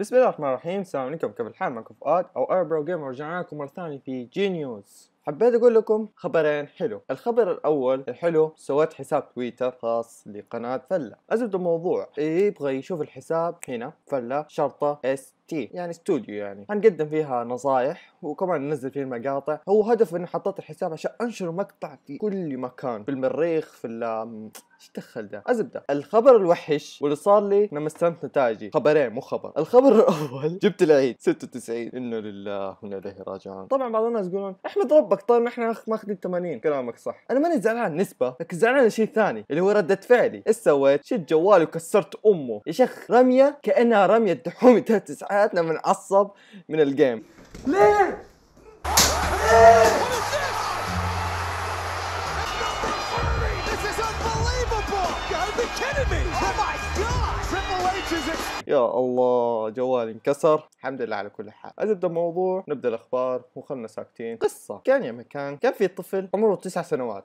بسم الله الرحمن الرحيم السلام عليكم كيف الحال معكم فؤاد او اربرو جيمر رجعنا لكم مره ثانيه في جي نيوز حبيت اقول لكم خبرين حلو الخبر الاول الحلو سويت حساب تويتر خاص لقناه فله ازبط الموضوع إيه، يبغى يشوف الحساب هنا فله شرطه اس تي يعني استوديو يعني هنقدم فيها نصايح وكمان ننزل فيه المقاطع هو هدف اني حطيت الحساب عشان انشر مقطع في كل مكان في المريخ في ايش دخل ده ازبده الخبر الوحش واللي صار لي لما استلمت نتائجي خبرين مو خبر الخبر الاول جبت العيد 96 انا لله وانا اليه راجعون طبعا بعض الناس يقولون احمد ربك طيب ما احنا ماخذين 80 كلامك صح انا ماني زعلان نسبه لكن زعلان شيء ثاني اللي هو رده فعلي ايش سويت شلت جوالي وكسرت امه يا شيخ رميه كانها رميه دحوم ثلاث ساعات لما نعصب من الجيم ليه؟ ليه؟ يا الله جوالي انكسر الحمد لله على كل حال نبدا الموضوع نبدا الاخبار وخلنا ساكتين قصه كان يا مكان كان في طفل عمره تسع سنوات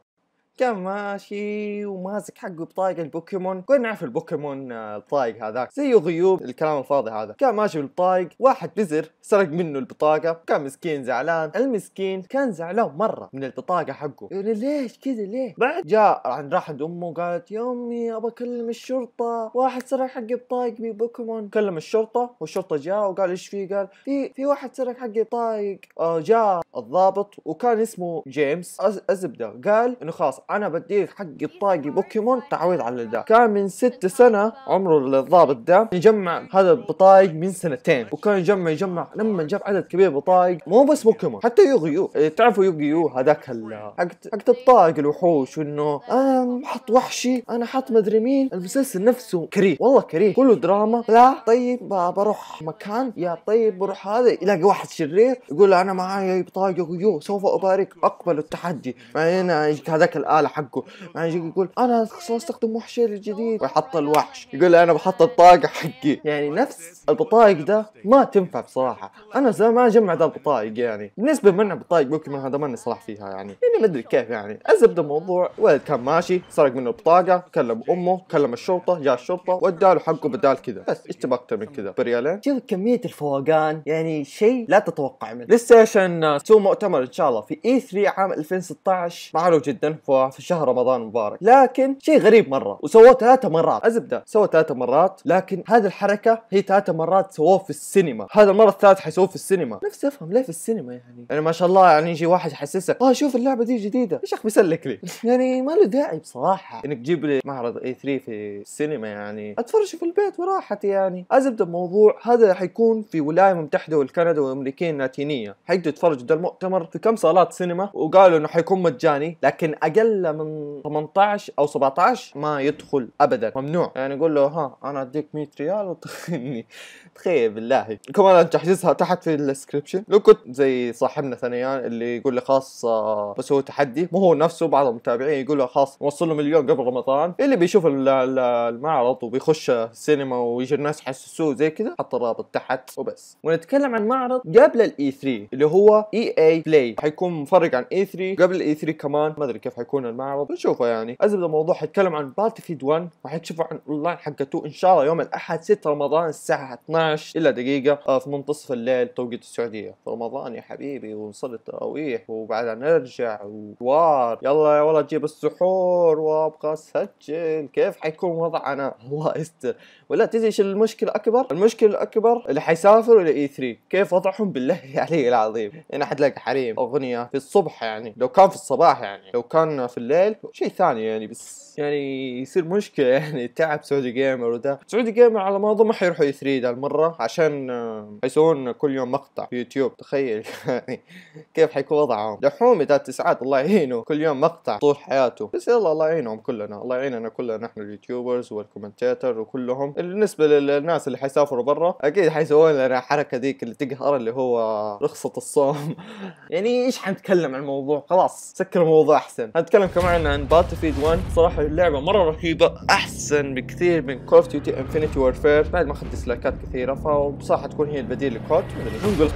كان ماشي وماسك حقه بطايق البوكيمون كنا نعرف البوكيمون آه، الطايق هذاك زيه غيوب الكلام الفاضي هذا كان ماشي بالطايق واحد بزر سرق منه البطاقه كان مسكين زعلان المسكين كان زعلان مره من البطاقه حقه ليش كذا ليه بعد جاء راح عند امه وقالت يا امي ابى اكلم الشرطه واحد سرق حقي بطايق بوكيمون كلم الشرطه والشرطه جاء وقال ايش في قال في في واحد سرق حقي طايق آه، جاء الضابط وكان اسمه جيمس الزبده قال انه خلاص انا بديك حقي الطاقي بوكيمون طيب، تعويض على ده كان من ست سنه عمره الضابط ده يجمع هذا البطايق من سنتين وكان يجمع يجمع لما جاب عدد كبير بطايق مو بس بوكيمون حتى يوغيو إيه، تعرفوا يوغيو هذاك حق الطاق الوحوش انه انا آه، حط وحشي انا حط مدري مين المسلسل نفسه كريه والله كريه كله دراما لا طيب بروح مكان يا طيب بروح هذا يلاقي واحد شرير يقول انا معايا بطاقه يوغيو سوف ابارك اقبل التحدي بعدين هذاك الاله حقه يعني يجي يقول انا استخدم وحشي الجديد ويحط الوحش يقول انا بحط الطاقه حقي يعني نفس البطايق ده ما تنفع بصراحه انا زي ما اجمع ذا البطايق يعني بالنسبه منع بطايق بوكيمون هذا ماني صلاح فيها يعني يعني ما ادري كيف يعني الزبده الموضوع ولد كان ماشي سرق منه البطاقه كلم امه كلم الشرطه جاء الشرطه وداله حقه بدال كذا بس ايش تبغى اكثر من كذا بريالين شوف كميه الفوقان يعني شيء لا تتوقع منه بلاي ستيشن سو مؤتمر ان شاء الله في اي e 3 عام 2016 معروف جدا ف الله في شهر رمضان مبارك لكن شيء غريب مره وسووه ثلاثة مرات ازبده سوى ثلاثة مرات لكن هذه الحركه هي ثلاثة مرات سووه في السينما هذا المره الثالث حيسووه في السينما نفسي افهم ليه في السينما يعني يعني ما شاء الله يعني يجي واحد يحسسك اه شوف اللعبه دي جديده يا شيخ بيسلك لي يعني ما له داعي بصراحه انك تجيب لي معرض اي 3 في السينما يعني اتفرج في البيت وراحتي يعني ازبده الموضوع هذا حيكون في ولايه المتحده والكندا والامريكيين اللاتينيه حيقدروا يتفرجوا ده المؤتمر في كم صالات سينما وقالوا انه حيكون مجاني لكن اقل اقل من 18 او 17 ما يدخل ابدا ممنوع يعني يقول له ها انا اديك 100 ريال وتخيلني تخيل بالله كمان تحجزها تحت في الديسكربشن لو كنت زي صاحبنا ثنيان اللي يقول لي خلاص آه، بسوي تحدي مو هو نفسه بعض المتابعين يقول له خلاص نوصل له مليون قبل رمضان اللي بيشوف المعرض وبيخش السينما ويجي الناس يحسسوه زي كذا حط الرابط تحت وبس ونتكلم عن معرض قبل الاي 3 e اللي هو اي اي بلاي حيكون مفرق عن اي e 3 قبل الاي e 3 كمان ما ادري كيف حيكون يحضرون المعرض نشوفه يعني الزبده الموضوع حيتكلم عن باتفيد 1 وحتشوفوا عن الاونلاين حقته ان شاء الله يوم الاحد 6 رمضان الساعه 12 الا دقيقه في آه، منتصف الليل توقيت السعوديه في رمضان يا حبيبي ونصلي التراويح وبعدها نرجع وحوار يلا يا ولد جيب السحور وابغى اسجل كيف حيكون وضعنا الله يستر ولا تدري ايش المشكله اكبر المشكله الاكبر اللي حيسافروا الى اي e 3 كيف وضعهم بالله علي العظيم هنا حتلاقي حريم اغنيه في الصبح يعني لو كان في الصباح يعني لو كان في الليل شيء ثاني يعني بس يعني يصير مشكله يعني تعب سعودي جيمر وده سعودي جيمر على ما اظن ما حيروحوا e ذا المره عشان آه، حيسوون كل يوم مقطع في يوتيوب تخيل يعني كيف حيكون وضعهم دحوم ذات تسعات الله يعينه كل يوم مقطع طول حياته بس يلا الله يعينهم كلنا الله يعيننا كلنا نحن اليوتيوبرز والكومنتيتر وكلهم بالنسبه للناس اللي حيسافروا برا اكيد حيسوون لنا الحركه ذيك اللي تقهر اللي هو رخصه الصوم يعني ايش حنتكلم عن الموضوع خلاص سكر الموضوع احسن هنتكلم نتكلم كمان عن فيد 1 صراحه اللعبه مره رهيبه احسن بكثير من كول اوف ديوتي انفنتي وورفير بعد ما اخذت ديسلايكات كثيره فبصراحه تكون هي البديل لكوت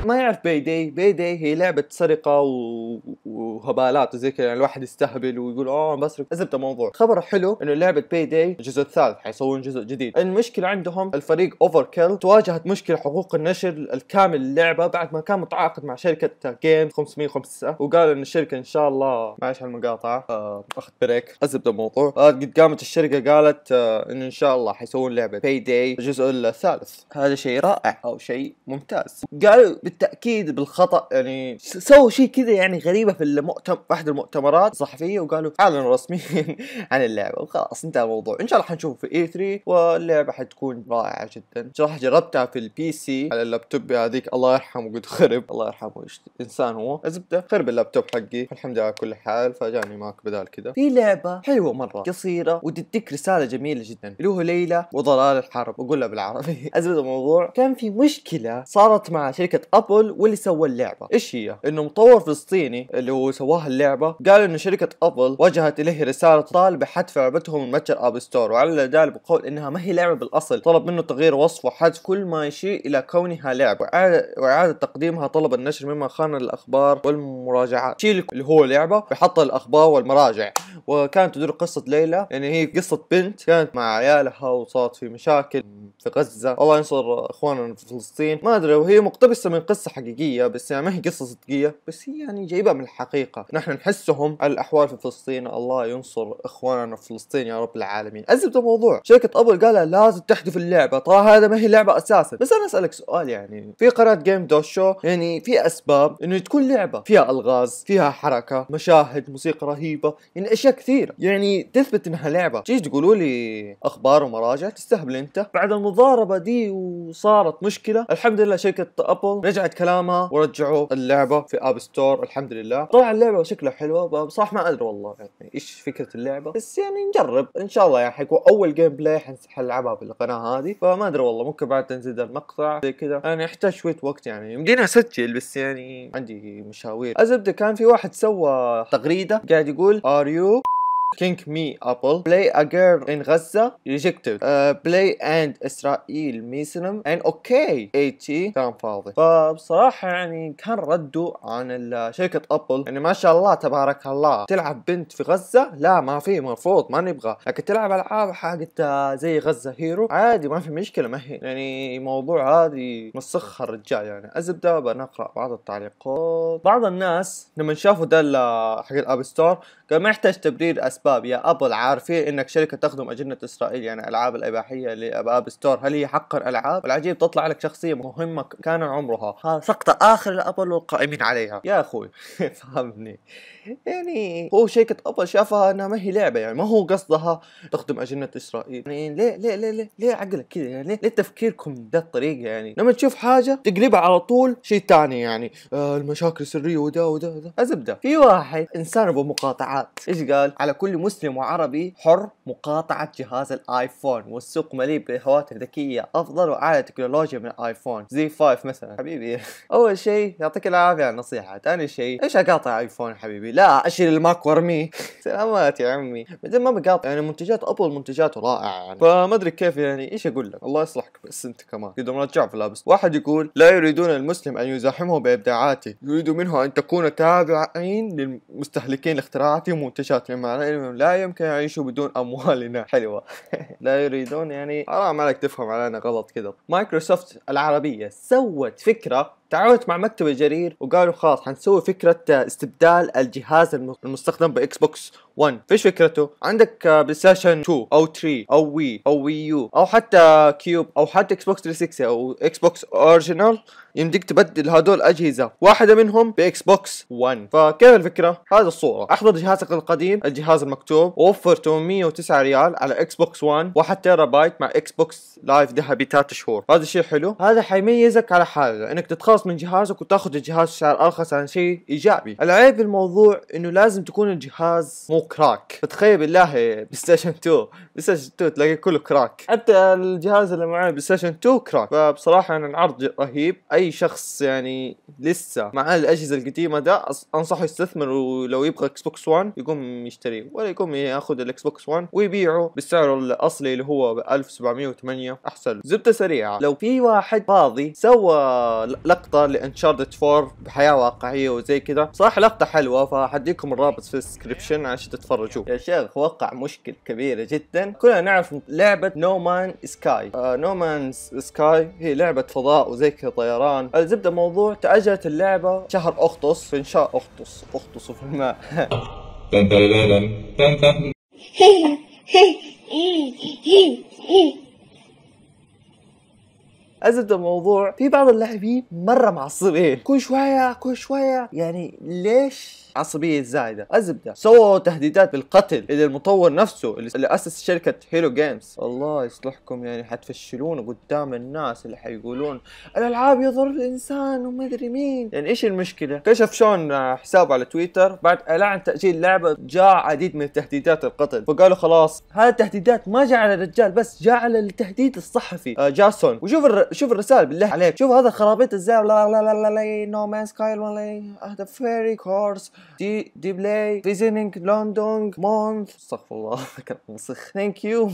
ما يعرف باي داي باي داي هي لعبه سرقه و... وهبالات وزي كذا يعني الواحد يستهبل ويقول اه بسرق ازبد الموضوع خبر حلو انه لعبه باي داي الجزء الثالث حيسوون جزء جديد المشكله عندهم الفريق اوفر كيل تواجهت مشكله حقوق النشر الكامل للعبه بعد ما كان متعاقد مع شركه جيم 505 وقال ان الشركه ان شاء الله معلش على المقاطعه آه، اخذ بريك الزبده الموضوع آه، قد قامت الشركه قالت آه، انه ان شاء الله حيسوون لعبه باي داي الجزء الثالث هذا شيء رائع او شيء ممتاز قالوا بالتاكيد بالخطا يعني سووا شيء كذا يعني غريبه في المؤتمر احد المؤتمرات الصحفيه وقالوا اعلنوا رسميا عن اللعبه وخلاص انتهى الموضوع ان شاء الله حنشوفه في اي e 3 واللعبه حتكون رائعه جدا صراحه جربتها في البي سي على اللابتوب هذيك الله يرحمه قد خرب الله يرحمه انسان هو الزبده خرب اللابتوب حقي الحمد لله على كل حال فجاني ما معك بدال كذا في لعبه حلوه مره قصيره وتديك رساله جميله جدا اللي هو ليلى وضلال الحرب اقولها بالعربي ازود الموضوع كان في مشكله صارت مع شركه ابل واللي سوى اللعبه ايش هي انه مطور فلسطيني اللي هو سواها اللعبه قال انه شركه ابل وجهت اليه رساله طالب حذف لعبتهم من متجر اب ستور وعلى ذلك بقول انها ما هي لعبه بالاصل طلب منه تغيير وصف وحذف كل ما يشير الى كونها لعبه واعاده تقديمها طلب النشر مما خان الاخبار والمراجعات شيل اللي هو لعبه بحط الاخبار مراجع وكانت تدور قصة ليلى يعني هي قصة بنت كانت مع عيالها وصارت في مشاكل في غزة الله ينصر اخواننا في فلسطين ما ادري وهي مقتبسة من قصة حقيقية بس يعني ما هي قصة صدقية بس هي يعني جايبها من الحقيقة نحن نحسهم على الاحوال في فلسطين الله ينصر اخواننا في فلسطين يا رب العالمين ازبط الموضوع شركة ابل قالها لازم تحذف اللعبة ترى هذا ما هي لعبة اساسا بس انا اسالك سؤال يعني في قناة جيم دوشو شو يعني في اسباب انه تكون لعبة فيها الغاز فيها حركة مشاهد موسيقى رهيبة رهيبه يعني اشياء كثيره يعني تثبت انها لعبه تيجي تقولوا لي اخبار ومراجع تستهبل انت بعد المضاربه دي وصارت مشكله الحمد لله شركه ابل رجعت كلامها ورجعوا اللعبه في اب ستور الحمد لله طلع اللعبه شكلها حلوه بصراحه ما ادري والله يعني ايش فكره اللعبه بس يعني نجرب ان شاء الله يعني حيكون اول جيم بلاي حنلعبها في القناه هذه فما ادري والله ممكن بعد تنزل المقطع زي كذا انا يعني احتاج شويه وقت يعني يمديني اسجل بس يعني عندي مشاوير الزبده كان في واحد سوى تغريده قاعد يقول Liverpool or you كينك me Apple. Play a girl in Gaza. Rejected. Uh, play and Israel Muslim and okay. AT كان فاضي. فبصراحة يعني كان رده عن شركة أبل يعني ما شاء الله تبارك الله تلعب بنت في غزة لا ما في مرفوض ما نبغى لكن تلعب ألعاب حقت آه، زي غزة هيرو عادي ما في مشكلة ما هي يعني موضوع هذه مسخها الرجال يعني الزبدة بنقرأ بعض التعليقات. بعض الناس لما شافوا ده حق الأب ستور قال ما يحتاج تبرير لاسباب يا ابل عارفين انك شركه تخدم اجنه اسرائيل يعني العاب الاباحيه لاباب ستور هل هي حقا العاب؟ العجيب تطلع لك شخصيه مهمه كان عمرها سقطة اخر الابل والقائمين عليها يا اخوي فهمني يعني هو شركه ابل شافها انها ما هي لعبه يعني ما هو قصدها تخدم اجنه اسرائيل يعني ليه ليه ليه ليه, ليه عقلك كذا يعني ليه تفكيركم ذا الطريقه يعني لما تشوف حاجه تقلبها على طول شيء ثاني يعني آه المشاكل السريه وده وده وده ازبده في واحد انسان ابو مقاطعات ايش قال على كل كل مسلم وعربي حر مقاطعة جهاز الايفون والسوق مليء بهواتف ذكية افضل واعلى تكنولوجيا من الايفون زي 5 مثلا حبيبي اول شيء يعطيك العافية على النصيحة ثاني شيء ايش اقاطع ايفون حبيبي لا اشيل الماك وارميه سلامات يا عمي بعدين ما بقاطع يعني منتجات ابل منتجات رائعة يعني فما ادري كيف يعني ايش اقول لك الله يصلحك بس انت كمان اذا مرجع في لابس واحد يقول لا يريدون المسلم ان يزاحمه بابداعاته يريد منه ان تكون تابعين للمستهلكين لاختراعاتهم ومنتجاتهم يعني كلمة لا يمكن يعيشوا بدون أموالنا حلوة لا يريدون يعني حرام عليك تفهم علينا غلط كذا مايكروسوفت العربية سوت فكرة تعاونت مع مكتب الجرير وقالوا خلاص حنسوي فكرة استبدال الجهاز المستخدم بإكس بوكس 1 فيش فكرته عندك بلاي ستيشن 2 او 3 او وي او وي يو او حتى كيوب او حتى اكس بوكس 360 او اكس بوكس اوريجينال يمديك تبدل هدول اجهزه واحده منهم باكس بوكس 1 فكيف الفكره هذا الصوره احضر جهازك القديم الجهاز المكتوب ووفر 809 ريال على اكس بوكس 1 1 تيرا بايت مع اكس بوكس لايف ذهبي 3 شهور هذا شيء حلو هذا حيميزك على حاجه انك تتخلص من جهازك وتاخذ الجهاز سعر ارخص عن شيء ايجابي العيب بالموضوع انه لازم تكون الجهاز مو كراك تخيل بالله بلاي ستيشن 2 بلاي ستيشن 2 تلاقيه كله كراك حتى الجهاز اللي معاه بلاي ستيشن 2 كراك فبصراحه يعني العرض رهيب اي شخص يعني لسه معاه الاجهزه القديمه ده انصحه يستثمر ولو يبغى اكس بوكس 1 يقوم يشتريه ولا يقوم ياخذ الاكس بوكس 1 ويبيعه بالسعر الاصلي اللي هو ب 1708 احسن زبده سريعه لو في واحد فاضي سوى لقطه لانشارتد 4 بحياه واقعيه وزي كذا صراحه لقطه حلوه فحديكم الرابط في السكريبشن عشان تتفرجوا يا شيخ وقع مشكل كبيره جدا كلنا نعرف لعبه نومان سكاي نومان سكاي هي لعبه فضاء وزي كذا طيران الزبده موضوع تاجلت اللعبه شهر اغسطس في انشاء اغسطس اغسطس في الماء ازمه الموضوع في بعض اللاعبين مره معصبين كل شويه كل شويه يعني ليش عصبية زايدة أزبدة سووا تهديدات بالقتل إذا المطور نفسه اللي أسس شركة هيرو جيمز الله يصلحكم يعني حتفشلون قدام الناس اللي حيقولون الألعاب يضر الإنسان أدري مين يعني إيش المشكلة كشف شون آه، حسابه على تويتر بعد إعلان تأجيل اللعبة جاء عديد من التهديدات القتل فقالوا خلاص هذه التهديدات ما جاء على الرجال بس جاء على التهديد الصحفي آه، جاسون وشوف شوف الرسائل بالله عليك شوف هذا خرابيط الزر لا لا لا لا لا نو مان سكاي ولا هذا فيري كورس دي دي بلاي فيزينينج لندن مونث استغفر الله كلام مسخ ثانك يو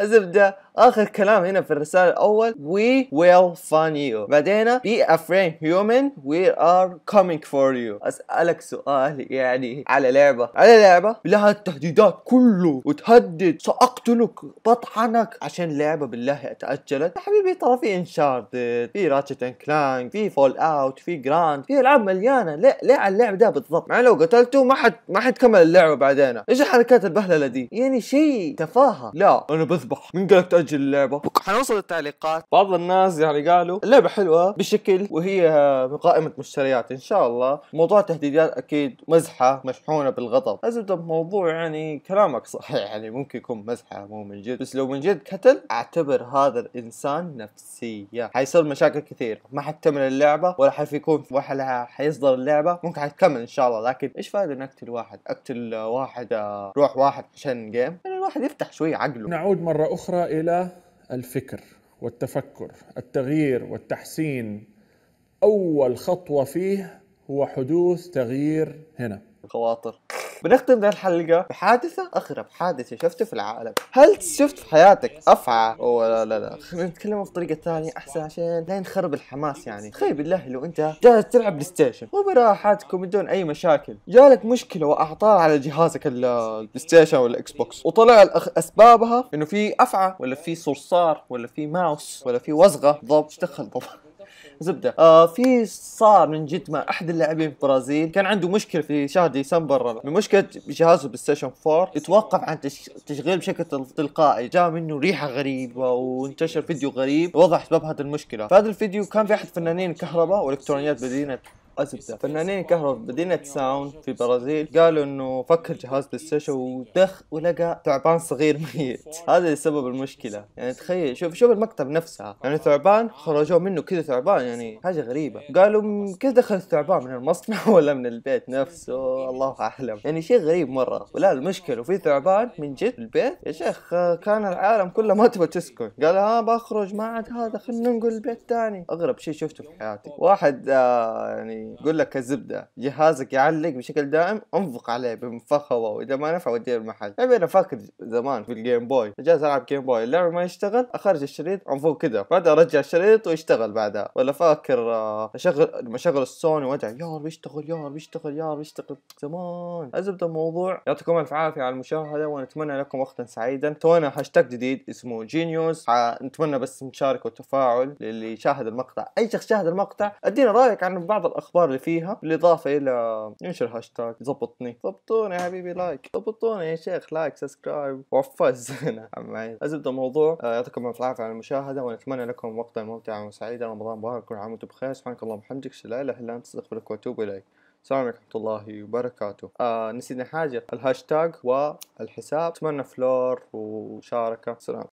الزبده اخر كلام هنا في الرساله الاول وي ويل فان يو بعدين بي افرين هيومن وي ار كومينج فور يو اسالك سؤال يعني على لعبه على لعبه لها التهديدات كله وتهدد ساقتلك بطحنك عشان لعبه بالله اتاجلت يا حبيبي تبي ترى في انشارتد في راتشت اند كلانك في فول اوت في جراند في العاب مليانه ليه ليه على اللعب ده بالضبط مع لو قتلته ما حد ما حد كمل اللعبه بعدين ايش الحركات البهلله دي يعني شيء تفاهه لا انا بذبح من قالك تاجل اللعبه حنوصل التعليقات بعض الناس يعني قالوا اللعبه حلوه بشكل وهي من قائمه مشتريات ان شاء الله موضوع تهديدات اكيد مزحه مشحونه بالغضب الزبده موضوع يعني كلامك صحيح يعني ممكن يكون مزحه مو من جد بس لو من جد قتل اعتبر هذا الانسان نفسيه حيصير مشاكل كثير ما حتكمل اللعبه ولا حيكون ولا حيصدر اللعبه ممكن حتكمل ان شاء الله لكن ايش فائده اني اقتل واحد اقتل واحد آه، روح واحد عشان جيم يعني الواحد يفتح شوي عقله نعود مره اخرى الى الفكر والتفكر التغيير والتحسين اول خطوه فيه هو حدوث تغيير هنا الخواطر بنختم ذا الحلقه بحادثه اغرب حادثه شفته في العالم هل شفت في حياتك افعى ولا لا لا خلينا نتكلم بطريقه ثانيه احسن عشان لا نخرب الحماس يعني تخيل بالله لو انت جالس تلعب بلاي ستيشن وبراحتكم بدون اي مشاكل جالك مشكله واعطال على جهازك البلاي ستيشن ولا الإكس بوكس وطلع اسبابها انه في افعى ولا في صرصار ولا في ماوس ولا في وزغه ضب ايش دخل ضب زبده آه في صار من جد مع احد اللاعبين في البرازيل كان عنده مشكله في شهر ديسمبر من مشكله جهازه بالستيشن 4 يتوقف عن التشغيل بشكل تلقائي جاء منه ريحه غريبه وانتشر فيديو غريب وضح اسباب هذه المشكله فهذا الفيديو كان في احد فنانين الكهرباء والالكترونيات بمدينه أزبدة فنانين كهرب بمدينة ساوند في برازيل قالوا إنه فك الجهاز بلاي ستيشن ودخ ولقى ثعبان صغير ميت هذا اللي سبب المشكلة يعني تخيل شوف شوف المكتب نفسه يعني ثعبان خرجوه منه كذا ثعبان يعني حاجة غريبة قالوا كيف دخل الثعبان من المصنع ولا من البيت نفسه الله أعلم يعني شيء غريب مرة ولا المشكلة وفي ثعبان من جد البيت يا شيخ كان العالم كله ما تبغى تسكن قال ها آه، بخرج ما عاد هذا خلينا ننقل البيت ثاني أغرب شيء شفته في حياتي واحد آه يعني يقول لك الزبدة جهازك يعلق بشكل دائم انفق عليه بمفخوه واذا ما نفع وديه المحل يعني انا فاكر زمان في الجيم بوي جالس العب جيم بوي اللعبه ما يشتغل اخرج الشريط انفق كذا بعدها ارجع الشريط ويشتغل بعدها ولا فاكر اشغل آه، مشغل اشغل السوني وادعي يا رب يشتغل يا رب يشتغل يا رب يشتغل زمان الزبده الموضوع يعطيكم الف عافيه على المشاهده ونتمنى لكم وقتا سعيدا تونا هاشتاج جديد اسمه جينيوس نتمنى بس مشاركه وتفاعل للي شاهد المقطع اي شخص شاهد المقطع ادينا رايك عن بعض الاخبار الاخبار اللي فيها بالاضافه الى انشر هاشتاج ظبطني ظبطوني يا حبيبي لايك ظبطوني يا شيخ لايك سبسكرايب وعفاز نعم الزبده الموضوع آه، يعطيكم الف عافيه على المشاهده ونتمنى لكم وقتا ممتعا وسعيدا رمضان مبارك كل عام وانتم بخير سبحانك اللهم وبحمدك لا اله الا انت استغفرك واتوب اليك السلام عليكم ورحمة الله وبركاته آه نسينا حاجة الهاشتاج والحساب أتمنى فلور وشاركة سلام